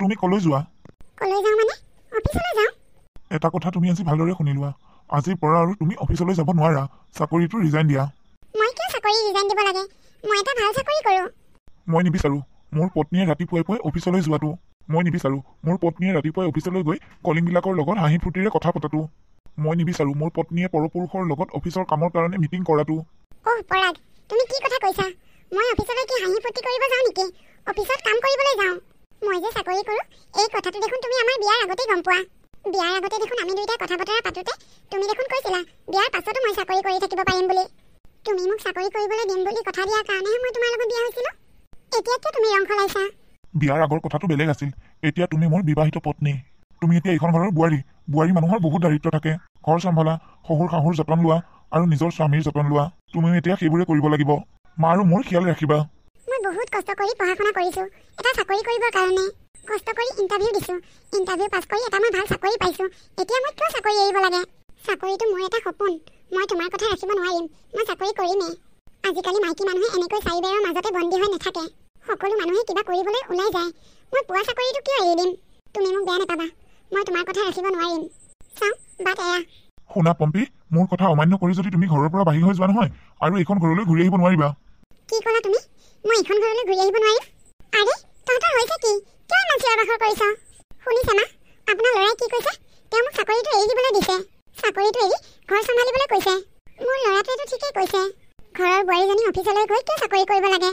তুমি কলৈ যোৱা কলৈ যাওঁ মানে অফিচলৈ যাওঁ এটা কথা তুমি আজি ভালদৰে শুনি লোৱা আজিৰ পৰা আৰু তুমি অফিচলৈ যাব নোৱাৰা চাকৰিটো ৰিজাইন দিয়া মই কিয় চাকৰি ৰিজাইন দিব লাগে মই এটা ভাল চাকৰি কৰোঁ মই নিবিচাৰোঁ মোৰ পত্নীয়ে ৰাতিপুৱাই পুৱাই অফিচলৈ যোৱাটো মই নিবিচাৰোঁ মোৰ পত্নীয়ে ৰাতিপুৱাই অফিচলৈ গৈ কলিংবিলাকৰ লগত হাঁহি ফূৰ্তিৰে কথা পতাটো মই নিবিচাৰোঁ মোৰ পত্নীয়ে পৰপুৰুষৰ লগত অফিচৰ কামৰ কাৰণে মিটিং কৰাটো অহ পৰাগ তুমি কি কথা কৈছা মই অফিচলৈ কি হাঁহি ফূৰ্তি কৰিব যাওঁ নেকি অফিচত কাম কৰিবলৈ যাওঁ মই যে চাকৰি কৰোঁ এই কথাটো দেখোন তুমি আমাৰ বিয়াৰ আগতেই গম পোৱা বিয়াৰ আগতে দেখোন আমি দুয়োটা কথা বতৰা পাতোঁতে তুমি দেখোন কৈছিলা বিয়াৰ পাছতো মই চাকৰি কৰি থাকিব পাৰিম বুলি তুমি মোক চাকৰি কৰিবলৈ দিম বুলি কথা দিয়াৰ কাৰণেহে মই তোমাৰ লগত বিয়া হৈছিলোঁ এতিয়া তুমি ৰং সলাইছা বিয়াৰ আগৰ কথাটো বেলেগ আছিল এতিয়া তুমি মোৰ বিবাহিত পত্নী তুমি এতিয়া এইখন ঘৰৰ বোৱাৰী বোৱাৰী মানুহৰ বহুত দাৰিদ্ৰ থাকে ঘৰ চম্ভালা শহুৰ শাহুৰ যতন লোৱা আৰু নিজৰ স্বামীৰ যতন লোৱা তুমি এতিয়া সেইবোৰে কৰিব লাগিব মা আৰু মোৰ খিয়াল ৰাখিবা বহুত কষ্ট কৰি পঢ়া শুনা কৰিছোঁ এটা চাকৰি কৰিবৰ কাৰণে কষ্ট কৰি ইণ্টাৰভিউ দিছোঁ ইণ্টাৰভিউ পাছ কৰি এটা মই ভাল চাকৰি পাইছোঁ এতিয়া মই কিয় চাকৰি এৰিব লাগে চাকৰিটো মোৰ এটা সপোন মই তোমাৰ কথা ৰাখিব নোৱাৰিম মই চাকৰি কৰিমেই আজিকালি মাইকী মানুহে এনেকৈ চাৰিবেৰৰ মাজতে বন্দী হৈ নাথাকে সকলো মানুহে কিবা কৰিবলৈ ওলাই যায় মই পুৱা চাকৰিটো কিয় এৰি দিম তুমি মোক বেয়া নাপাবা মই তোমাৰ কথা ৰাখিব নোৱাৰিম চাওঁ বাট এয়া শুনা পম্পী মোৰ কথা অমান্য কৰি যদি তুমি ঘৰৰ পৰা বাহিৰ হৈ যোৱা নহয় আৰু এইখন ঘৰলৈ ঘূৰি আহিব নোৱাৰিবা কি ক'লা তুমি মই এইখন ঘৰলৈ ঘূৰি আহিব নোৱাৰিম আৰে তহঁতৰ হৈছে কি কিয় ইমান চিঞৰ বাখৰ কৰিছ শুনিছে মা আপোনাৰ ল'ৰাই কি কৈছে তেওঁ মোক চাকৰিটো এৰি দিবলৈ দিছে চাকৰিটো এৰি ঘৰ চম্ভালিবলৈ কৈছে মোৰ ল'ৰাটোৱেতো ঠিকেই কৈছে ঘৰৰ বোৱাৰীজনী অফিচলৈ গৈ কিয় চাকৰি কৰিব লাগে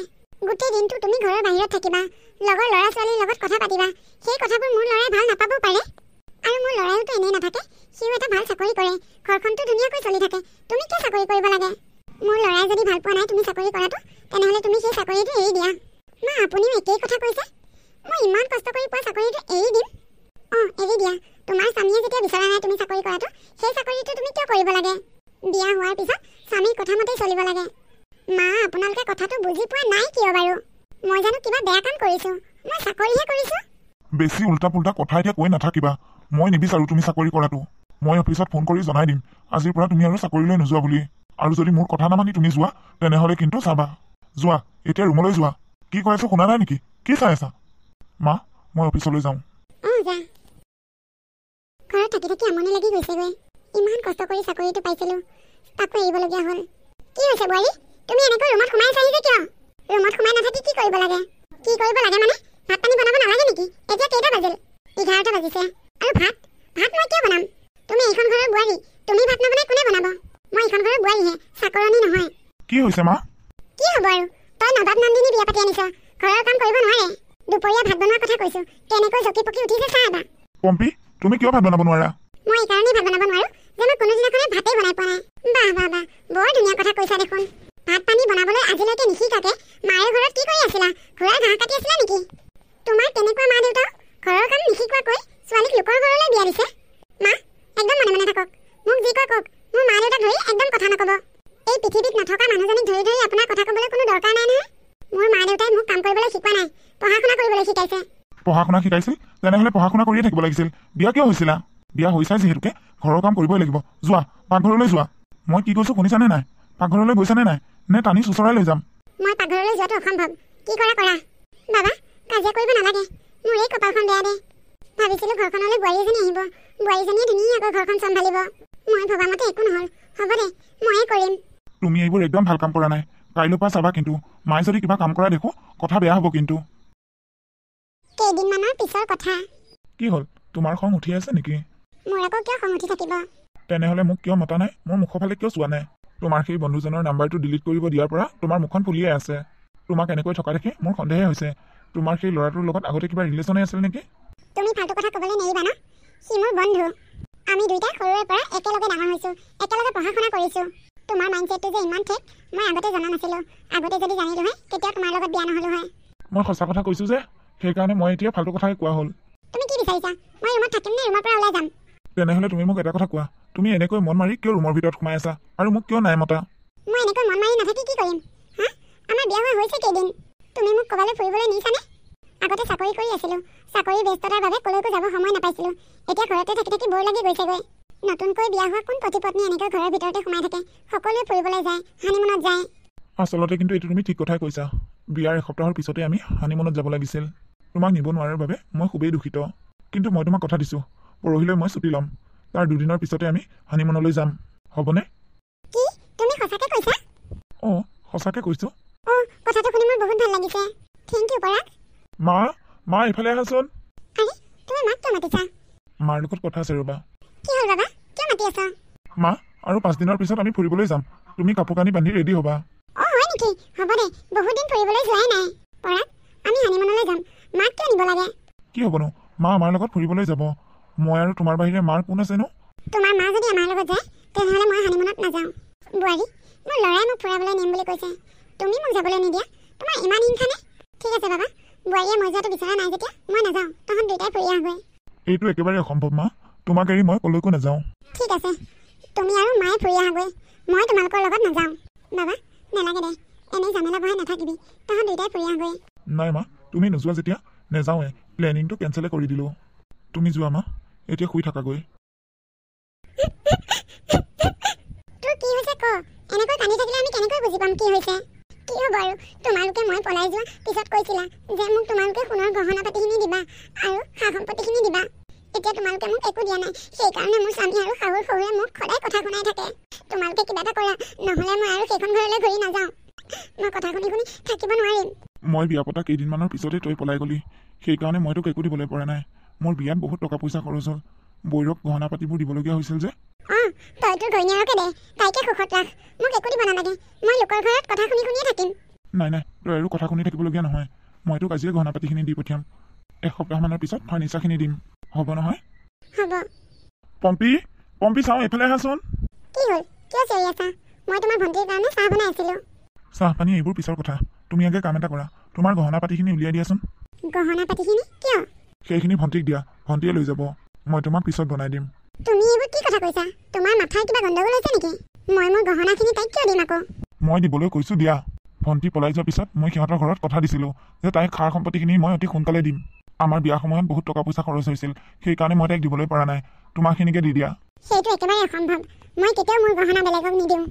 গোটেই দিনটো তুমি ঘৰৰ বাহিৰত থাকিবা লগৰ ল'ৰা ছোৱালীৰ লগত কথা পাতিবা সেই কথাবোৰ মোৰ ল'ৰাই ভাল নাপাবও পাৰে আৰু মোৰ ল'ৰায়োতো এনেই নাথাকে সিও এটা ভাল চাকৰি কৰে ঘৰখনতো ধুনীয়াকৈ চলি থাকে তুমি কিয় চাকৰি কৰিব লাগে মোৰ ল'ৰাই যদি ভাল পোৱা নাই তুমি চাকৰি কৰাটো তেনেহ'লে তুমি সেই চাকৰিটো এৰি দিয়া মা আপুনিও একেই কথা কৈছে মই ইমান কষ্ট কৰি পোৱা চাকৰিটো এৰি দিম অঁ এৰি দিয়া তোমাৰ স্বামীয়ে যেতিয়া বিচৰা নাই তুমি চাকৰি কৰাটো সেই চাকৰিটো তুমি কিয় কৰিব লাগে বিয়া হোৱাৰ পিছত স্বামীৰ কথামতেই চলিব লাগে মা আপোনালোকে কথাটো বুজি পোৱা নাই কিয় বাৰু মই জানো কিবা বেয়া কাম কৰিছো মই চাকৰিহে কৰিছো বেছি উল্টা পুল্টা কথা এতিয়া কৈ নাথাকিবা মই নিবিচাৰো তুমি চাকৰি কৰাটো মই অফিচত ফোন কৰি জনাই দিম আজিৰ পৰা তুমি আৰু চাকৰিলৈ নোযোৱা বুলি আৰু যদি মোৰ কথা নামানি তুমি যোৱা তেনেহলে কিন্তু চাবা যোৱা এতিয়া ৰুমলৈ যোৱা কি কৈ আছো শুনা নাই নেকি কি চাই আছা মা মই অফিচলৈ যাওঁ মই এইখন ঘৰৰ বোৱাৰীহে চাকৰণী নহয় কি হৈছে মা কি হব আৰু তই নৱাব নন্দিনী বিয়া পাতি আনিছ ঘৰৰ কাম কৰিব নোৱাৰে দুপৰীয়া ভাত বনোৱাৰ কথা কৈছো কেনেকৈ জকি পকি উঠিছে চা এবাৰ পম্পী তুমি কিয় ভাত বনাব নোৱাৰা মই এইকাৰণেই ভাত বনাব নোৱাৰো যে মই কোনোদিনাখনে ভাতেই বনাই পোৱা নাই বাহ বাহ বাহ বৰ ধুনীয়া কথা কৈছা দেখোন ভাত পানী বনাবলৈ আজিলৈকে নিশিকাকে মায়ে ঘৰত কি কৰি আছিলা ঘোঁৰা ঘাঁহ কাটি আছিলা নেকি তোমাৰ কেনেকুৱা মা দেউতা ঘৰৰ কাম নিশিকোৱাকৈ ছোৱালীক লোকৰ ঘৰলৈ বিয়া দিছে আপোনাৰ কথা কবলৈ কোনো দৰকাৰ নাই নহয় মোৰ মা দেউতাই মোক কাম কৰিবলৈ শিকোৱা নাই পঢ়া শুনা কৰিবলৈ শিকাইছে পঢ়া শুনা শিকাইছিল তেনেহলে পঢ়া শুনা কৰিয়ে থাকিব লাগিছিল বিয়া কিয় হৈছিলা বিয়া হৈছা যিহেতুকে ঘৰৰ কাম কৰিবই লাগিব যোৱা পাকঘৰলৈ যোৱা মই কি কৈছো শুনিছানে নাই পাকঘৰলৈ গৈছানে নাই নে টানি চোচৰাই লৈ যাম মই পাকঘৰলৈ যোৱাটো অসম্ভৱ কি কৰা কৰা বাবা কাজিয়া কৰিব নালাগে মোৰ এই কপালখন বেয়া দে ভাবিছিলো ঘৰখনলৈ বোৱাৰীজনী আহিব বোৱাৰীজনীয়ে ধুনীয়াকৈ ঘৰখন চম্ভালিব মই ভবা মতে একো নহল হব দে ময়ে কৰিম তুমি এইবোৰ একদম ভাল কাম কৰা নাই কাইলৈ পৰা চাবা কিন্তু মাই যদি কিবা কাম কৰা দেখো কথা বেয়া হব কিন্তু কি হল তোমাৰ খং উঠি আছে নেকি তেনেহলে মোক কিয় মতা নাই মোৰ মুখৰ ফালে কিয় চোৱা নাই তোমাৰ সেই বন্ধুজনৰ নাম্বাৰটো ডিলিট কৰিব দিয়াৰ পৰা তোমাৰ মুখখন ফুলিয়াই আছে তোমাক এনেকৈ থকা দেখি মোৰ সন্দেহে হৈছে তোমাৰ সেই ল'ৰাটোৰ লগত আগতে কিবা ৰিলেশ্যনে আছিল নেকি আমি দুইটা সৰুৰে পৰা একেলগে ডাঙৰ হৈছো একেলগে পঢ়া শুনা কৰিছো তোমাৰ মাইণ্ডছেটটো যে ইমান ঠিক মই আগতে জনা নাছিলোঁ আগতে যদি জানিলোঁ হয় তেতিয়া তোমাৰ লগত বিয়া নহ'লোঁ হয় মই সঁচা কথা কৈছোঁ যে সেইকাৰণে মই এতিয়া ফাল্টু কথাকে কোৱা হ'ল তুমি কি বিচাৰিছা মই ৰুমত থাকিম নে ৰুমৰ পৰা ওলাই যাম তেনেহ'লে তুমি মোক এটা কথা কোৱা তুমি এনেকৈ মন মাৰি কিয় ৰুমৰ ভিতৰত সোমাই আছা আৰু মোক কিয় নাই মতা মই এনেকৈ মন মাৰি নাথাকি কি কৰিম হা আমাৰ বিয়া হোৱা হৈছে কেইদিন তুমি মোক ক'ৰবালৈ ফুৰিবলৈ নিছানে আগতে চাকৰি কৰি আছিলোঁ চাকৰিৰ ব্যস্ততাৰ বাবে ক'লৈকো যাব সময় নাপাইছিলোঁ এতিয়া ঘৰতে থাকি থাকি বৰ লাগি গৈছেগৈ নতুনকৈ বিয়া হোৱা কোন পতি পত্নী এনেকৈ ঘৰৰ ভিতৰতে সোমাই থাকে সকলোৱে ফুৰিবলৈ যায় হানিমুনত যায় আচলতে কিন্তু এইটো তুমি ঠিক কথাই কৈছা বিয়াৰ এসপ্তাহৰ পিছতে আমি হানিমুনত যাব লাগিছিল তোমাক নিব নোৱাৰাৰ বাবে মই খুবেই দুখিত কিন্তু মই তোমাক কথা দিছো পৰহিলৈ মই ছুটি ল'ম তাৰ দুদিনৰ পিছতে আমি হানিমুনলৈ যাম হ'বনে অঁ সঁচাকে কৈছো মাৰ লগত কথা আছে ৰবা আছা মা আৰু পাঁচ দিনৰ পিছত আমি ফুৰিবলৈ যাম তুমি কাপোৰ কানি বান্ধি ৰেডি হবা অ হয় নেকি হব দে বহুত দিন ফুৰিবলৈ যোৱাই নাই পৰা আমি হানিমুনলৈ যাম মাক কিয় নিব লাগে কি হবনো মা আমাৰ লগত ফুৰিবলৈ যাব মই আৰু তোমাৰ বাহিৰে মাৰ কোন আছেনো তোমাৰ মা যদি আমাৰ লগত যায় তেনেহলে মই হানিমুনত নাযাওঁ বোৱাৰী মোৰ ল'ৰাই মোক ফুৰাবলৈ নিম বুলি কৈছে তুমি মোক যাবলৈ নিদিয়া তোমাৰ ইমান হিংসানে ঠিক আছে বাবা বোৱাৰীয়ে মই যোৱাটো বিচৰা নাই যেতিয়া মই নাযাওঁ তহঁত দুয়োটাই ফুৰি আহোঁগৈ এইটো একেবাৰে অসম্ভৱ মা তোমাক এৰি মই কলৈকো নাযাওঁ ঠিক আছে তুমি আৰু মায়ে ফুৰি আহাগৈ মই তোমালোকৰ লগত নাযাওঁ বাবা নালাগে দে এনেই জামেলা বহাই নাথাকিবি তহঁত দুয়োটাই ফুৰি আহগৈ নাই মা তুমি নোযোৱা যেতিয়া নেযাওঁৱে প্লেনিংটো কেঞ্চেলে কৰি দিলোঁ তুমি যোৱা মা এতিয়া শুই থাকাগৈ তোমালোকে মই পলাই যোৱা পিছত কৈছিলা যে মোক তোমালোকে সোণৰ গহনা পাতিখিনি দিবা আৰু সা সম্পত্তিখিনি দিবা এতিয়া তোমালোকে মোক একো দিয়া নাই সেইকাৰণে মোৰ স্বামী আৰু শাহুৰ শহুৱে মোক সদায় কথা শুনাই থাকে তোমালোকে কিবা এটা কৰা নহলে মই আৰু সেইখন ঘৰলৈ ঘূৰি নাযাওঁ মই কথা শুনি শুনি থাকিব নোৱাৰিম মই বিয়া পতা কেইদিনমানৰ পিছতে তই পলাই গলি সেইকাৰণে মই তোক একো দিবলৈ পৰা নাই মোৰ বিয়াত বহুত টকা পইচা খৰচ হ'ল বৈৰক গহনা পাতিবোৰ দিবলগীয়া হৈছিল যে অঁ তই তোৰ ঘৈণীয়াৰকে দে তাইকে সুখত ৰাখ মোক একো দিব নালাগে মই লোকৰ ঘৰত কথা শুনি শুনিয়ে থাকিম নাই নাই তই আৰু কথা শুনি থাকিবলগীয়া নহয় মই তোক আজিয়ে গহনা পাতিখিনি দি পঠিয়াম এসপ্তাহমানৰ পিছত ফাৰ্নিচাৰখিনি দিম হব নহয় হব পম্পি পম্পি চাও এফালে আহাচোন কি হল কিয় চলি আছা মই তোমাৰ ভণ্টিৰ কাৰণে চাহ বনাই চাহ পানী এইবোৰ পিছৰ কথা তুমি আগে কাম এটা কৰা তোমাৰ গহনা পাতিখিনি উলিয়াই দিয়াচোন গহনা পাতিখিনি কিয় সেইখিনি ভণ্টিক দিয়া ভণ্টিয়ে লৈ যাব মই তোমাক পিছত বনাই দিম তুমি এইবোৰ কি কথা কৈছা তোমাৰ মাথাৰ কিবা গণ্ডগোল হৈছে নেকি মই মোৰ গহনাখিনি তাইক কিয় দিম আকৌ মই দিবলৈ কৈছো দিয়া ভণ্টি পলাই যোৱাৰ পিছত মই সিহঁতৰ ঘৰত কথা দিছিলো যে তাইক সা সম্পত্তিখিনি মই অতি সোনকালে দিম আমাৰ বিয়াৰ সময়ত বহুত টকা পইচা খৰচ হৈছিল সেইকাৰণে মই তাইক দিবলৈ পৰা নাই তোমাৰখিনিকে দি দিয়া সেইটো একেবাৰে অসম্ভৱ মই কেতিয়াও মোৰ গহনা বেলেগক নিদিওঁ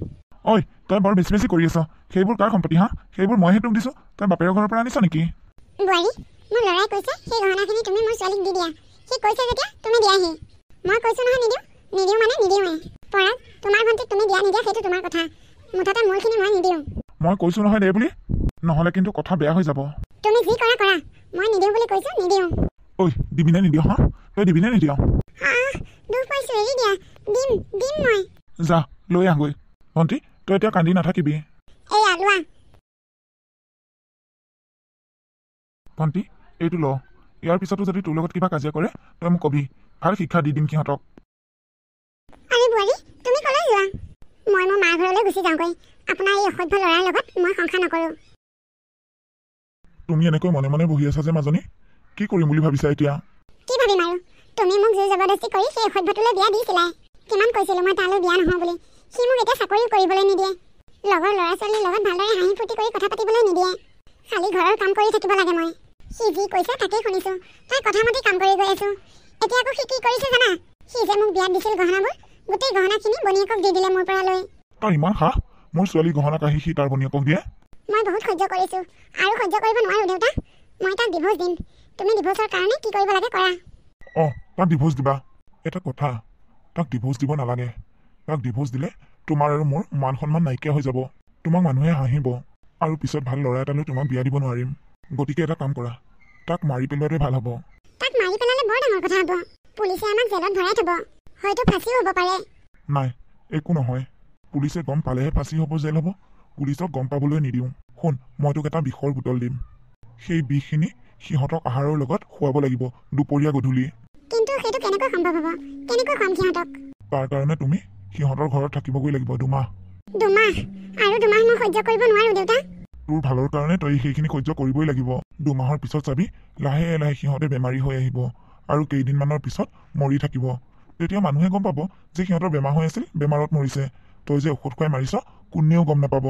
ঐ তই বৰ বেছি বেছি কৰি আছ সেইবোৰ কাৰ সম্পত্তি হা সেইবোৰ মইহে তোক দিছো তই বাপেৰৰ ঘৰৰ পৰা আনিছ নেকি বোৱাৰী মোৰ ল'ৰাই কৈছে সেই গহনাখিনি তুমি মোৰ ছোৱালীক দি দিয়া সি কৈছে যেতিয়া তুমি দিয়াহি মই কৈছো নহয় নিদিওঁ নিদিওঁ মানে নিদিওঁ পৰাগ তোমাৰ ভণ্টিক তুমি দিয়া নিদিয়া সেইটো তোমাৰ কথা মুঠতে মোৰখিনি মই নিদিওঁ মই কৈছো নহয় দে বুলি নহ'লে কিন্তু কথা বেয়া হৈ যাব তুমি যি কৰা কৰা মই নিদিওঁ বুলি কৈছো নিদিওঁ ঐ দিবিনে নিদিয় হা তই দিবিনে নিদিয় দুখ পাইছো এৰি দিয়া দিম দিম মই যা লৈ আহগৈ ভণ্টি তই এতিয়া কান্দি নাথাকিবি এয়া লোৱা ভণ্টি এইটো ল ইয়াৰ পিছতো যদি তোৰ লগত কিবা কাজিয়া কৰে তই মোক কবি ভাল শিক্ষা দি দিম সিহঁতক আৰে বোৱাৰী তুমি কলৈ যোৱা মই মোৰ ঘৰলৈ গুচি যাওঁগৈ আপোনাৰ এই অসভ্য ল'ৰাৰ লগত মই সংসাৰ নকৰোঁ তুমি এনেকৈ মনে মনে বহি আছা যে মাজনী কি কৰিম বুলি ভাবিছা এতিয়া কি ভাবিম আৰু তুমি মোক জোৰ জবৰদস্তি কৰি সেই সভ্যটোলৈ বিয়া দিছিলা কিমান কৈছিলো মই তালৈ বিয়া নহওঁ বুলি সি মোক এতিয়া চাকৰিও কৰিবলৈ নিদিয়ে লগৰ ল'ৰা ছোৱালীৰ লগত ভালদৰে হাঁহি ফূৰ্তি কৰি কথা পাতিবলৈ নিদিয়ে খালি ঘৰৰ কাম কৰি থাকিব লাগে মই সি যি কৈছে তাকেই শুনিছো তাই কথা মাতি কাম কৰি গৈ আছো এতিয়া আকৌ সি কি কৰিছে জানা সি যে মোক বিয়াত দিছিল গহনাবোৰ গোটেই গহনাখিনি বনীয়েকক দি দিলে মোৰ পৰা লৈ তাৰ ইমান হাঁহ মোৰ ছোৱালী গহনা কাঢ়ি সি তাৰ বনীয়েকক দিয়ে মই বহুত সহ্য কৰিছোঁ আৰু সহ্য কৰিব নোৱাৰোঁ দেউতা মই তাক ডিভৰ্চ দিম তুমি ডিভৰ্চৰ কাৰণে কি কৰিব লাগে কৰা অঁ তাক ডিভৰ্চ দিবা এটা কথা তাক ডিভৰ্চ দিব নালাগে তাক ডিভৰ্চ দিলে তোমাৰ আৰু মোৰ মান সন্মান নাইকিয়া হৈ যাব তোমাক মানুহে হাঁহিব আৰু পিছত ভাল ল'ৰা এটালৈ তোমাক বিয়া দিব নোৱাৰিম গতিকে এটা কাম কৰা তাক মাৰি পেলোৱাটোৱে ভাল হ'ব তাক মাৰি পেলালে বৰ ডাঙৰ কথা হ'ব পুলিচে আমাক জেলত ভৰাই থ'ব হয়তো ফাঁচিও হ'ব পাৰে নাই একো নহয় পুলিচে গম পালেহে ফাঁচি হ'ব জেল হ'ব পুলিচক গম পাবলৈ নিদিওঁ শুন মই তোক এটা বিষৰ বুটল দিম সেই বিষখিনি সিহঁতক আহাৰৰ লগত খুৱাব লাগিব দুপৰীয়া গধূলি তাৰ কাৰণে তুমি সিহঁতৰ ঘৰত থাকিবগৈ লাগিব দুমাহ তোৰ ভালৰ কাৰণে তই সেইখিনি সহ্য কৰিবই লাগিব দুমাহৰ পিছত চাবি লাহে লাহে সিহঁতে বেমাৰী হৈ আহিব আৰু কেইদিনমানৰ পিছত মৰি থাকিব তেতিয়া মানুহে গম পাব যে সিহঁতৰ বেমাৰ হৈ আছিল বেমাৰত মৰিছে তই যে ঔষধ খুৱাই মাৰিছ কোনেও গম নাপাব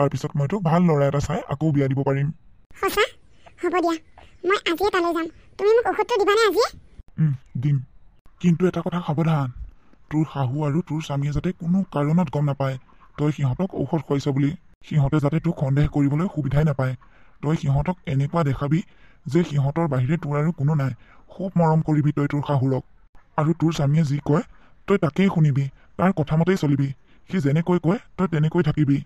তাৰপিছত মইতো ভাল ল'ৰা এটা চাই আকৌ বিয়া দিব পাৰিম দিম কিন্তু এটা কথা সাৱধান তোৰ শাহু আৰু তোৰ স্বামীয়ে যাতে কোনো কাৰণত গম নাপায় তই সিহঁতক ঔষধ খুৱাইছ বুলি সিহঁতে যাতে তোক সন্দেহ কৰিবলৈ সুবিধাই নাপায় তই সিহঁতক এনেকুৱা দেখাবি যে সিহঁতৰ বাহিৰে তোৰ আৰু কোনো নাই খুব মৰম কৰিবি তই তোৰ শাহুৰক আৰু তোৰ স্বামীয়ে যি কয় তই তাকেই শুনিবি তাৰ কথামতেই চলিবি সি যেনেকৈ কয় তই তেনেকৈ থাকিবি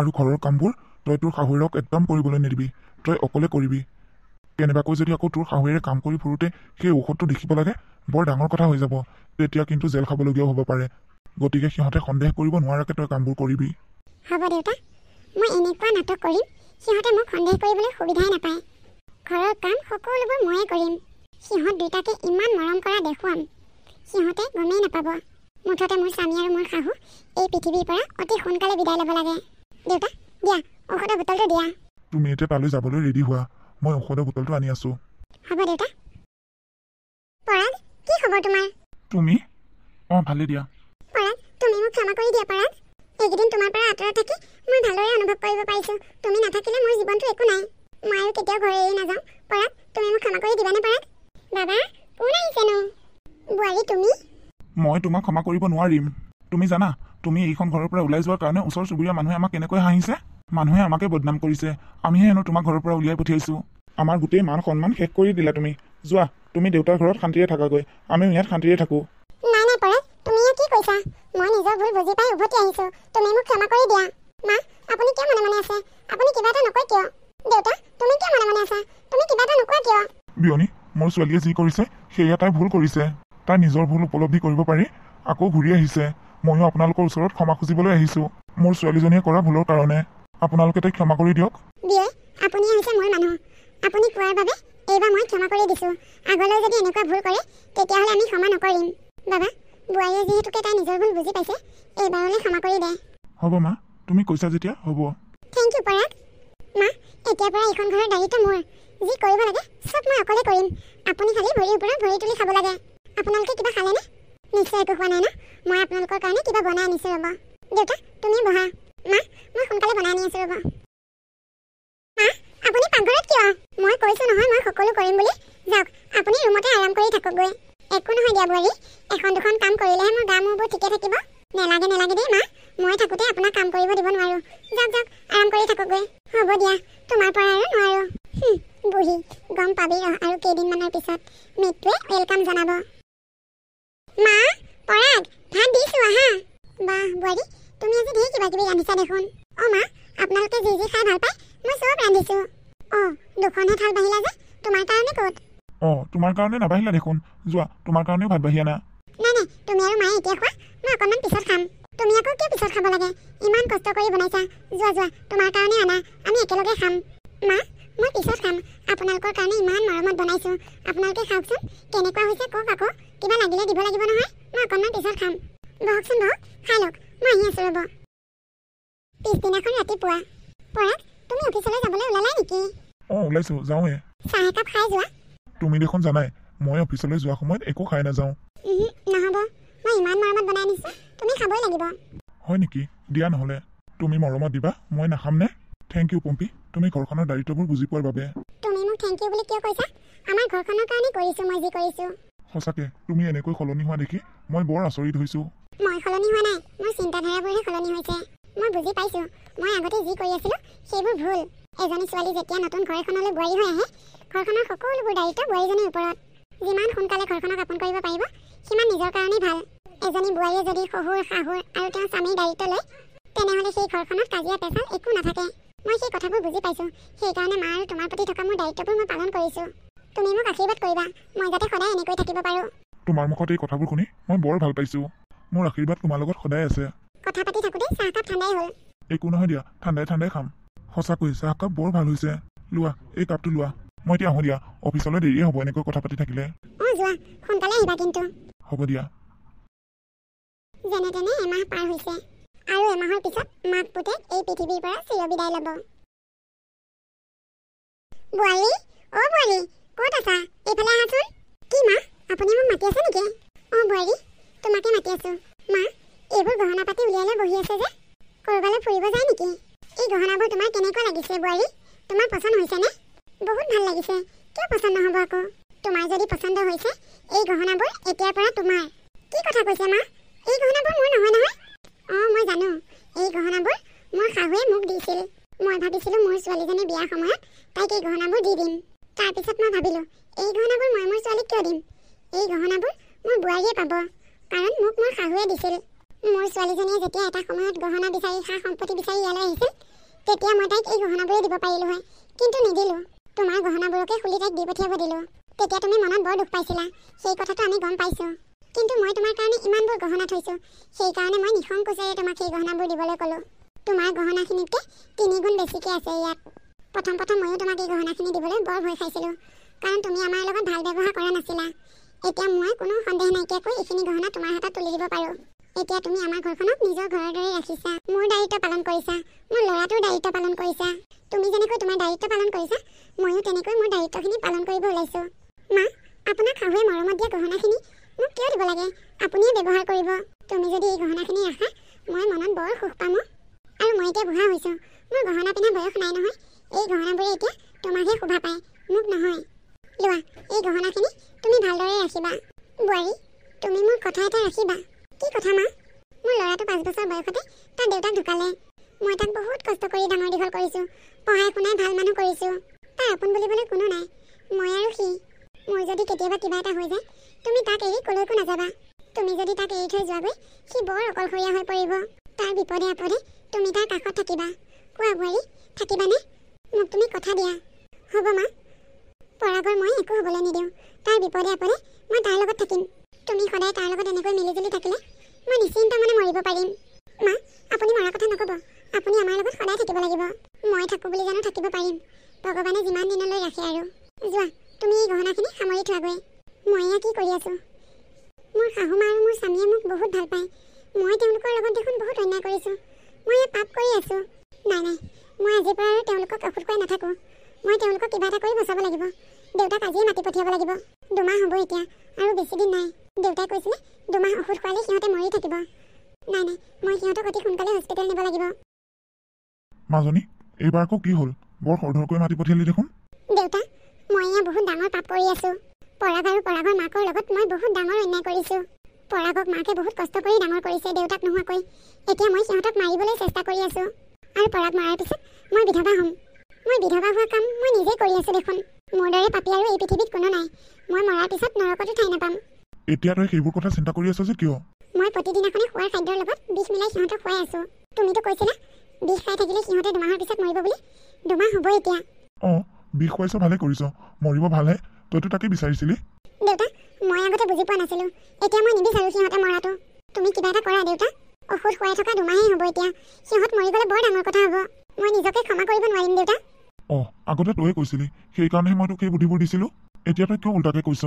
আৰু ঘৰৰ কামবোৰ তই তোৰ শাহুৰক একদম কৰিবলৈ নিদিবি তই অকলে কৰিবি কেনেবাকৈ যদি আকৌ তোৰ শাহুৰে কাম কৰি ফুৰোতে সেই ঔষধটো দেখিব লাগে বৰ ডাঙৰ কথা হৈ যাব তেতিয়া কিন্তু জেল খাবলগীয়াও হ'ব পাৰে গতিকে সিহঁতে সন্দেহ কৰিব নোৱাৰাকৈ তই কামবোৰ কৰিবি হ'ব দেউতা মই এনেকুৱা নাটক কৰিম সিহঁতে মোক সন্দেহ কৰিবলৈ সুবিধাই নাপায় ঘৰৰ কাম সকলোবোৰ ময়ে কৰিম সিহঁত দুটাকে ইমান মৰম কৰা দেখুৱাম সিহঁতে গমেই নাপাব মুঠতে মোৰ স্বামী আৰু মোৰ শাহু এই পৃথিৱীৰ পৰা অতি সোনকালে বিদায় ল'ব লাগে দেউতা দিয়া ঔষধৰ বুটলটো দিয়া তুমি এতিয়া তালৈ যাবলৈ ৰেডি হোৱা মই ঔষধৰ বুটলটো আনি আছো হ'ব দেউতা পৰাগ কি খবৰ তোমাৰ তুমি অঁ ভালে দিয়া পৰাগ তুমি মোক ক্ষমা কৰি দিয়া পৰাগ এইকেইদিন তোমাৰ পৰা আঁতৰত থাকি মই ভালদৰে অনুভৱ কৰিব পাৰিছো তুমি নাথাকিলে মোৰ জীৱনটো একো নাই মই আৰু কেতিয়াও ঘৰ এৰি নাযাওঁ পৰাগ তুমি মোক ক্ষমা কৰি দিবানে পৰাগ বাবা কোন আহিছেনো বোৱাৰী তুমি মই তোমাক ক্ষমা কৰিব নোৱাৰিম তুমি জানা তুমি এইখন ঘৰৰ পৰা ওলাই যোৱাৰ কাৰণে ওচৰ চুবুৰীয়া মানুহে আমাক কেনেকৈ হাঁহিছে মানুহে আমাকে বদনাম কৰিছে আমিহে হেনো তোমাক ঘৰৰ পৰা উলিয়াই পঠিয়াইছোঁ আমাৰ গোটেই মান সন্মান শেষ কৰি দিলা তুমি যোৱা তুমি দেউতাৰ ঘৰত শান্তিৰে থাকাগৈ আমি ইয়াত শান্তিৰে থাকো তাই ভুল কৰিছে তাই নিজৰ ভুল উপলব্ধি কৰিব পাৰি আকৌ ঘূৰি আহিছে ময়ো আপোনালোকৰ ওচৰত ক্ষমা খুজিবলৈ আহিছো মোৰ ছোৱালীজনীয়ে কৰা ভুলৰ কাৰণে আপোনালোকে তাইক ক্ষমা কৰি দিয়ক হব মা তুমি কৈছা যেতিয়া হব থেংক ইউ পৰাগ মা এতিয়াৰ পৰা এইখন ঘৰৰ দায়িত্ব মোৰ যি কৰিব লাগে চব মই অকলে কৰিম আপুনি খালি ভৰিৰ ওপৰত ভৰি তুলি খাব লাগে আপোনালোকে কিবা খালেনে নিশ্চয় একো খোৱা নাই ন মই আপোনালোকৰ কাৰণে কিবা বনাই আনিছোঁ ৰ'ব দেউতা তুমি বহা মা মই সোনকালে বনাই আনি আছোঁ ৰ'ব মা আপুনি পাকঘৰত কিয় মই কৈছোঁ নহয় মই সকলো কৰিম বুলি যাওক আপুনি ৰুমতে আৰাম কৰি থাককগৈ একো নহয় দিয়া বোৱাৰী এখন দুখন কাম কৰিলেহে মোৰ গা মূৰবোৰ ঠিকে থাকিব নেলাগে নেলাগে দেই মা মই থাকোঁতে আপোনাক কাম কৰিব দিব নোৱাৰোঁ যাওক যাওক আৰাম কৰি থাককগৈ হ'ব দিয়া তোমাৰ পৰা আৰু নোৱাৰোঁ বুঢ়ী গম পাবি ৰহ আৰু কেইদিনমানৰ পিছত মৃত্যুৱে ৱেলকাম জনাব মা পৰাগ ভাত দিছো আহা বাহ বোৱাৰী তুমি আজি ঢেৰ কিবা কিবি ৰান্ধিছা দেখোন অ মা আপোনালোকে যি যি খাই ভাল পায় মই চব ৰান্ধিছো অ দুখনহে থাল বাঢ়িলা যে তোমাৰ কাৰণে কত অ তোমাৰ কাৰণে নাবাঢ়িলা দেখোন যোৱা তোমাৰ কাৰণেও ভাত বাঢ়িয়া না নাই নাই তুমি আৰু মায়ে এতিয়া খোৱা মই অকণমান পিছত খাম তুমি আকৌ কিয় পিছত খাব লাগে ইমান কষ্ট কৰি বনাইছা যোৱা যোৱা তোমাৰ কাৰণে আনা আমি একেলগে খাম মা মই পিছত খাম আপোনালোকৰ কাৰণে ইমান মৰমত বনাইছো আপোনালোকে খাওকচোন কেনেকুৱা হৈছে কওক আকৌ কিবা লাগিলে দিব লাগিব নহয় মই অকণমান পিছত খাম বহকচোন বহক খাই লওক মই আহি আছো ৰ'ব পিছদিনাখন ৰাতিপুৱা পৰাগ তুমি অফিচলৈ যাবলৈ ওলালা নেকি অঁ ওলাইছো যাওঁহে চাহ একাপ খাই যোৱা তুমি দেখোন জানাই মই অফিচলৈ যোৱা সময়ত একো খাই নাযাওঁ নহ'ব মই ইমান মৰমত বনাই আনিছো তুমি খাবই লাগিব হয় নেকি দিয়া নহ'লে তুমি মৰমত দিবা মই নাখাম নে থেংক ইউ পম্পী তুমি ঘৰখনৰ দায়িত্ববোৰ বুজি পোৱাৰ বাবে তুমি মোক থেংক ইউ বুলি কিয় কৈছা আমাৰ ঘৰখনৰ কাৰণে কৰিছো মই যি কৰিছো সঁচাকে তুমি এনেকৈ সলনি হোৱা দেখি মই বৰ আচৰিত হৈছো মই সলনি হোৱা নাই মোৰ চিন্তাধাৰাবোৰহে সলনি হৈছে মই বুজি পাইছো মই আগতে যি কৰি আছিলো সেইবোৰ ভুল এজনী ছোৱালী যেতিয়া নতুন ঘৰ এখনলৈ বোৱাৰী হৈ আহে ঘৰখনৰ সকলোবোৰ দায়িত্ব বোৱাৰীজনীৰ ওপৰত যিমান সোনকালে ঘৰখনক আপোন কৰিব পাৰিব সিমান নিজৰ কাৰণেই ভাল এজনী বোৱাৰীয়ে যদি শহুৰ শাহুৰ আৰু তেওঁ স্বামীৰ দায়িত্ব লয় তেনেহ'লে সেই ঘৰখনত কাজিয়া পেচাল একো নাথাকে মই সেই কথাবোৰ বুজি পাইছোঁ সেইকাৰণে মা আৰু তোমাৰ প্ৰতি থকা মোৰ দায়িত্ববোৰ মই পালন কৰিছোঁ তুমি মোক আশীৰ্বাদ কৰিবা মই যাতে সদায় এনেকৈ থাকিব পাৰোঁ তোমাৰ মুখত এই কথাবোৰ শুনি মই বৰ ভাল পাইছোঁ মোৰ আশীৰ্বাদ তোমাৰ লগত সদায় আছে কথা পাতি থাকোঁতে চাহকাপ ঠাণ্ডাই হ'ল একো নহয় দিয়া ঠাণ্ডাই ঠাণ্ডাই খাম সঁচাকৈ চাহকাপ বৰ ভাল হৈছে লোৱা এই কাপটো লোৱা মই এতিয়া আহোঁ দিয়া অফিচলৈ দেৰিয়ে হ'ব এনেকৈ কথা পাতি থাকিলে অঁ যোৱা সোনকালে আহিবা কিন্তু হ'ব দিয়া যেনে তেনে এমাহ পাৰ হৈছে আৰু এমাহৰ পিছত মাক পুতেক এই পৃথিৱীৰ পৰা চিৰবিদায় ল'ব বোৱাৰী অ' বোৱাৰী ক'ত আছা এইফালে আহাচোন কি মা আপুনি মোক মাতি আছে নেকি অঁ বোৱাৰী তোমাকে মাতি আছো মা এইবোৰ গহনা পাতি উলিয়াই লৈ বহি আছে যে ক'ৰবালৈ ফুৰিব যায় নেকি এই গহনাবোৰ তোমাৰ কেনেকুৱা লাগিছে বোৱাৰী তোমাৰ পচন্দ হৈছেনে বহুত ভাল লাগিছে কিয় পচন্দ নহ'ব আকৌ তোমাৰ যদি পচন্দ হৈছে এই গহনাবোৰ এতিয়াৰ পৰা তোমাৰ কি কথা কৈছে মা এই গহনাবোৰ মোৰ নহয় নহয় অঁ মই জানো এই গহনাবোৰ মোৰ শাহুৱে মোক দিছিল মই ভাবিছিলোঁ মোৰ ছোৱালীজনীৰ বিয়াৰ সময়ত তাইক এই গহনাবোৰ দি দিম তাৰপিছত মই ভাবিলোঁ এই গহনাবোৰ মই মোৰ ছোৱালীক কিয় দিম এই গহনাবোৰ মোৰ বোৱাৰীয়ে পাব কাৰণ মোক মোৰ শাহুৱে দিছিল মোৰ ছোৱালীজনীয়ে যেতিয়া এটা সময়ত গহনা বিচাৰি সা সম্পত্তি বিচাৰি ইয়ালৈ আহিছিল তেতিয়া মই তাইক এই গহনাবোৰে দিব পাৰিলোঁ হয় কিন্তু নিদিলোঁ তোমাৰ গহনাবোৰকে খুলি তাইক দি পঠিয়াব দিলোঁ তেতিয়া তুমি মনত বৰ দুখ পাইছিলা সেই কথাটো আমি গম পাইছোঁ কিন্তু মই তোমাৰ কাৰণে ইমানবোৰ গহনা থৈছোঁ সেইকাৰণে মই নিসংকোচেৰে তোমাক সেই গহনাবোৰ দিবলৈ ক'লোঁ তোমাৰ গহনাখিনিতকৈ তিনিগুণ বেছিকৈ আছে ইয়াত প্ৰথম প্ৰথম ময়ো তোমাক এই গহনাখিনি দিবলৈ বৰ ভয় খাইছিলোঁ কাৰণ তুমি আমাৰ লগত ভাল ব্যৱহাৰ কৰা নাছিলা এতিয়া মই কোনো সন্দেহ নাইকিয়াকৈ এইখিনি গহনা তোমাৰ হাতত তুলি দিব পাৰোঁ এতিয়া তুমি আমাৰ ঘৰখনক নিজৰ ঘৰৰ দৰে ৰাখিছা মোৰ দায়িত্ব পালন কৰিছা মোৰ ল'ৰাটোৰ দায়িত্ব পালন কৰিছা তুমি যেনেকৈ তোমাৰ দায়িত্ব পালন কৰিছা ময়ো তেনেকৈ মোৰ দায়িত্বখিনি পালন কৰিব ওলাইছোঁ মা আপোনাক শাহুৱে মৰমত দিয়া গহনাখিনি মোক কিয় দিব লাগে আপুনিয়ে ব্যৱহাৰ কৰিব তুমি যদি এই গহনাখিনি ৰাখা মই মনত বৰ সুখ পাম অ' এতিয়া বুঢ়া হৈছোঁ মোৰ গহনা পিন্ধা বয়স নাই নহয় এই গহনাবোৰে এতিয়া তোমাকহে শোভা পায় মোক নহয় লোৱা এই গহনাখিনি তুমি ভালদৰে ৰাখিবা বোৱাৰী তুমি মোৰ কথা এটা ৰাখিবা কি কথা মা মোৰ ল'ৰাটো পাঁচ বছৰ বয়সতে তাৰ দেউতাক ঢুকালে মই তাক বহুত কষ্ট কৰি ডাঙৰ দীঘল কৰিছোঁ পঢ়াই শুনাই ভাল মানুহ কৰিছোঁ তাৰ আপোন বুলিবলৈ কোনো নাই মই আৰু সি মোৰ যদি কেতিয়াবা কিবা এটা হৈ যায় তুমি তাক এৰি ক'লৈকো নাযাবা তুমি যদি তাক এৰি থৈ যোৱাগৈ সি বৰ অকলশৰীয়া হৈ পৰিব তাৰ বিপদে আপদে তুমি তাৰ কাষত থাকিবা কোৱা বোৱাৰী থাকিবানে মোক তুমি কথা দিয়া হ'ব মা পৰাগৰ মই একো হ'বলৈ নিদিওঁ তাৰ বিপদে আপদে মই তাৰ লগত থাকিম তুমি সদায় তাৰ লগত এনেকৈ মিলিজুলি থাকিলে মই নিশ্চিন্ত মানে মৰিব পাৰিম কৈ মাতি পঠিয়ালি দেখোন দেউতা মই এয়া বহুত ডাঙৰ পাপ কৰি আছো পৰাগ আৰু পৰাগৰ মাকৰ লগত মই বহুত ডাঙৰ অন্যায় কৰিছো পৰাগক মাকে বহুত কষ্ট কৰি ডাঙৰ কৰিছে দেউতাক নোহোৱাকৈ এতিয়া মই সিহঁতক মাৰিবলৈ চেষ্টা কৰি আছো আৰু পৰাগ মৰাৰ পিছত মই বিধৱা হ'ম মই বিধৱা হোৱা কাম মই নিজেই কৰি আছো দেখোন মোৰ দৰে পাপি আৰু এই পৃথিৱীত কোনো নাই মই মৰাৰ পিছত নৰকতো ঠাই নাপাম এতিয়া তই সেইবোৰ কথা চিন্তা কৰি আছ যে কিয় মই প্ৰতিদিনাখনে খোৱাৰ খাদ্যৰ লগত বিষ মিলাই সিহঁতক খুৱাই আছো তুমিতো কৈছিলা বিষ খাই থাকিলে সিহঁতে দুমাহৰ পিছত মৰিব বুলি দুমাহ হ'ব এতিয়া অঁ বিষ হৈছ ভালে কৰিছ মৰিব ভালহে তইতো তাকে বিচাৰিছিলি দেউতা মই আগতে বুজি পোৱা নাছিলো এতিয়া মই নিবিচাৰো সিহঁতে মৰাটো তুমি কিবা এটা কৰা দেউতা ঔষধ খুৱাই থকা দুমাহেই হ'ব এতিয়া সিহঁত মৰি গ'লে বৰ ডাঙৰ কথা হ'ব মই নিজকে ক্ষমা কৰিব নোৱাৰিম দেউতা অঁ আগতে তয়ে কৈছিলি সেইকাৰণেহে মই তোক সেই বুদ্ধিবোৰ দিছিলো এতিয়া তই কিয় উল্টাকে কৈছ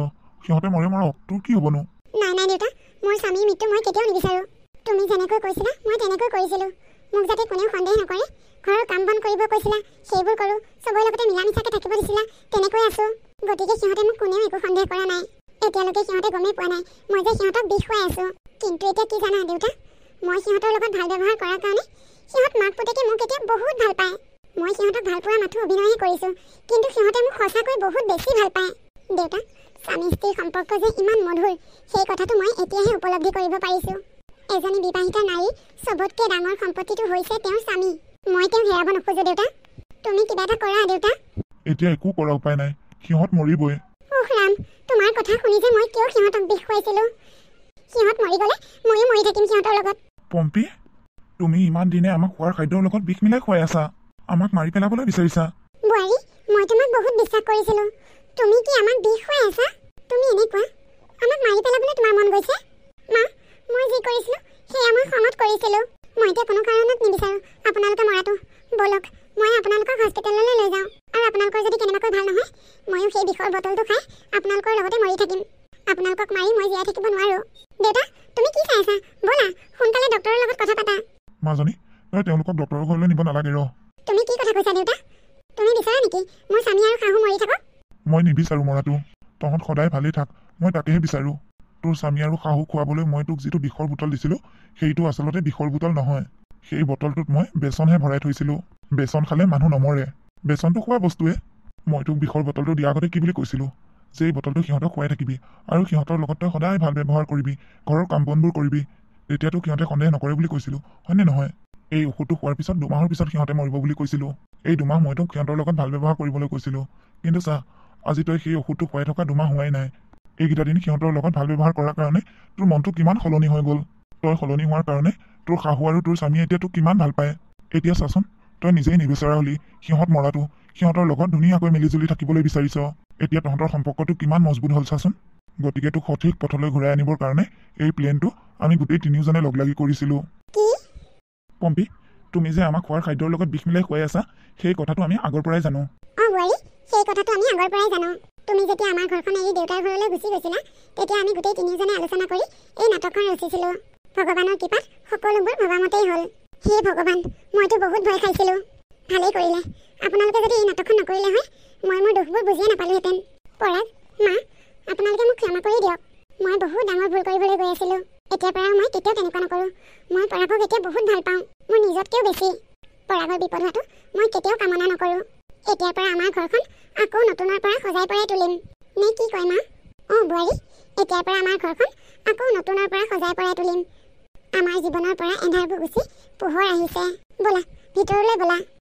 সিহঁতে মৰে মৰক তোৰ কি হ'বনো নাই নাই দেউতা মোৰ স্বামীৰ মৃত্যু মই কেতিয়াও নিবিচাৰো তুমি যেনেকৈ কৈছিলা মই তেনেকৈ কৰিছিলো মোক যাতে কোনেও সন্দেহ নকৰে ঘৰৰ কাম বন কৰিব কৈছিলা সেইবোৰ কৰোঁ চবৰ লগতে মিলা মিছাকৈ থাকিব দিছিলা তেনেকৈ আছোঁ গতিকে সিহঁতে মোক কোনেও একো সন্দেহ কৰা নাই এতিয়ালৈকে সিহঁতে গমেই পোৱা নাই মই যে সিহঁতক বিষুৱাই আছোঁ কিন্তু এতিয়া কি জানা দেউতা মই সিহঁতৰ লগত ভাল ব্যৱহাৰ কৰাৰ কাৰণে সিহঁত মাক পুতেকে মোক এতিয়া বহুত ভাল পায় মই সিহঁতক ভাল পোৱা মাথো অভিনয়হে কৰিছোঁ কিন্তু সিহঁতে মোক সঁচাকৈ বহুত বেছি ভাল পায় দেউতা স্বামী স্ত্ৰীৰ সম্পৰ্ক যে ইমান মধুৰ সেই কথাটো মই এতিয়াহে উপলব্ধি কৰিব পাৰিছোঁ এজনী বিবাহিতা নাৰীৰ চবতকৈ ডাঙৰ সম্পত্তিটো হৈছে তেওঁৰ স্বামী মই তেওঁ হেৰাব নোখোজো দেউতা তুমি কিবা এটা কৰা দেউতা এতিয়া একো কৰা উপায় নাই সিহঁত মৰিবই অহ ৰাম তোমাৰ কথা শুনি যে মই কিয় সিহঁতক বিষ খুৱাইছিলো সিহঁত মৰি গলে ময়ো মৰি থাকিম সিহঁতৰ লগত পম্পি তুমি ইমান দিনে আমাক খোৱাৰ খাদ্যৰ লগত বিষ মিলাই খুৱাই আছা আমাক মাৰি পেলাবলৈ বিচাৰিছা বোৱাৰী মই তোমাক বহুত বিশ্বাস কৰিছিলো তুমি কি আমাক বিষ খুৱাই আছা তুমি এনেকুৱা আমাক মাৰি পেলাবলৈ তোমাৰ মন গৈছে মা মই যি কৰিছিলোঁ সেয়া মই খঙত কৰিছিলোঁ মই এতিয়া কোনো কাৰণত নিবিচাৰোঁ আপোনালোকে মৰাটো বলক মই আপোনালোকক হস্পিটেললৈ লৈ যাওঁ আৰু আপোনালোকৰ যদি কেনেবাকৈ ভাল নহয় ময়ো সেই বিষৰ বটলটো খাই আপোনালোকৰ লগতে মৰি থাকিম আপোনালোকক মাৰি মই জীয়াই থাকিব নোৱাৰোঁ দেউতা তুমি কি চাই আছা ব'লা সোনকালে ডক্তৰৰ লগত কথা পাতা মাজনী এই তেওঁলোকক ডক্তৰৰ ঘৰলৈ নিব নালাগে ৰ তুমি কি কথা কৈছা দেউতা তুমি বিচাৰা নেকি মোৰ স্বামী আৰু শাহু মৰি থাকক মই নিবিচাৰোঁ মৰাটো তহঁত সদায় ভালেই থাক মই তাকেহে বিচাৰোঁ তোৰ স্বামী আৰু শাহু খোৱাবলৈ মই তোক যিটো বিষৰ বুটল দিছিলোঁ সেইটো আচলতে বিষৰ বুটল নহয় সেই বটলটোত মই বেচনহে ভৰাই থৈছিলোঁ বেচন খালে মানুহ নমৰে বেচনটো খোৱা বস্তুৱে মই তোক বিষৰ বটলটো দিয়াৰ আগতে কি বুলি কৈছিলোঁ যে এই বটলটো সিহঁতক খুৱাই থাকিবি আৰু সিহঁতৰ লগত তই সদায় ভাল ব্যৱহাৰ কৰিবি ঘৰৰ কাম বনবোৰ কৰিবি তেতিয়া তোক সিহঁতে সন্দেহ নকৰে বুলি কৈছিলোঁ হয়নে নহয় এই ঔষধটো খোৱাৰ পিছত দুমাহৰ পিছত সিহঁতে মৰিব বুলি কৈছিলোঁ এই দুমাহ মই তোক সিহঁতৰ লগত ভাল ব্যৱহাৰ কৰিবলৈ কৈছিলোঁ কিন্তু চাহ আজি তই সেই ঔষধটো খুৱাই থকা দুমাহ হোৱাই নাই এইকেইটা দিন সিহঁতৰ লগত ভাল ব্যৱহাৰ কৰাৰ কাৰণে তোৰ মনটো কিমান সলনি হৈ গ'ল তই সলনি হোৱাৰ কাৰণে তোৰ শাহু আৰু তোৰ স্বামীয়ে এতিয়া তোক কিমান ভাল পায় এতিয়া চাচোন তই নিজেই নিবিচাৰা হলি সিহঁত মৰাটো সিহঁতৰ লগত ধুনীয়াকৈ মিলিজুলি থাকিবলৈ বিচাৰিছ এতিয়া তহঁতৰ সম্পৰ্কটো কিমান মজবুত হ'ল চাচোন গতিকে তোক সঠিক পথলৈ ঘূৰাই আনিবৰ কাৰণে এই প্লেনটো আমি গোটেই তিনিওজনে লগ লাগি কৰিছিলোঁ পম্পী তুমি যে আমাক খোৱাৰ খাদ্যৰ লগত বিষ মিলাই খুৱাই আছা সেই কথাটো আমি আগৰ পৰাই জানো তুমি যেতিয়া আমাৰ ঘৰখন এৰি দেউতাৰ ঘৰলৈ গুচি গৈছিলা তেতিয়া আমি গোটেই তিনিওজনে আলোচনা কৰি এই নাটকখন ৰচিছিলোঁ ভগৱানৰ কৃপাত সকলোবোৰ ভবামতেই হ'ল হে ভগৱান মইতো বহুত ভয় খাইছিলোঁ ভালেই কৰিলে আপোনালোকে যদি এই নাটকখন নকৰিলে হয় মই মোৰ দোষবোৰ বুজিয়ে নাপালোঁহেঁতেন পৰাগ মা আপোনালোকে মোক ক্ষমা কৰি দিয়ক মই বহুত ডাঙৰ ভুল কৰিবলৈ গৈ আছিলোঁ এতিয়াৰ পৰা মই কেতিয়াও তেনেকুৱা নকৰোঁ মই পৰাগক এতিয়া বহুত ভাল পাওঁ মোৰ নিজতকৈও বেছি পৰাগৰ বিপদ হোৱাটো মই কেতিয়াও কামনা নকৰোঁ এতিয়াৰ পৰা আমাৰ ঘৰখন আকৌ নতুনৰ পৰা সজাই পৰাই তুলিম নে কি কয় মা অঁ বোৱাৰী এতিয়াৰ পৰা আমাৰ ঘৰখন আকৌ নতুনৰ পৰা সজাই পৰাই তুলিম আমাৰ জীৱনৰ পৰা এন্ধাৰবোৰ গুচি পোহৰ আহিছে ব'লা ভিতৰলৈ ব'লা